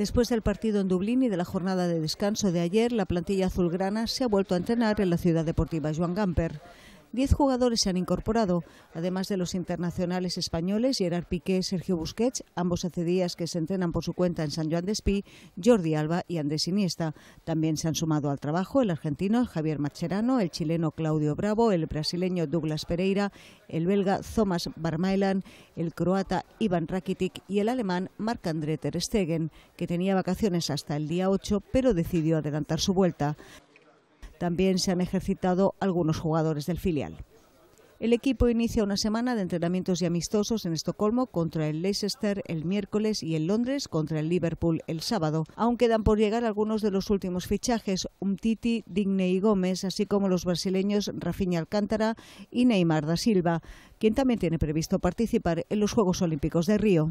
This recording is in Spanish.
Después del partido en Dublín y de la jornada de descanso de ayer, la plantilla azulgrana se ha vuelto a entrenar en la ciudad deportiva Joan Gamper. Diez jugadores se han incorporado, además de los internacionales españoles Gerard Piqué, Sergio Busquets, ambos hace días que se entrenan por su cuenta en San Juan de Espí, Jordi Alba y Andrés Iniesta. También se han sumado al trabajo el argentino Javier Macherano, el chileno Claudio Bravo, el brasileño Douglas Pereira, el belga Thomas Barmaelan, el croata Ivan Rakitic y el alemán Marc-André Ter Stegen, que tenía vacaciones hasta el día 8 pero decidió adelantar su vuelta. También se han ejercitado algunos jugadores del filial. El equipo inicia una semana de entrenamientos y amistosos en Estocolmo contra el Leicester el miércoles y en Londres contra el Liverpool el sábado. Aún quedan por llegar algunos de los últimos fichajes, Umtiti, Digne y Gómez, así como los brasileños Rafinha Alcántara y Neymar da Silva, quien también tiene previsto participar en los Juegos Olímpicos de Río.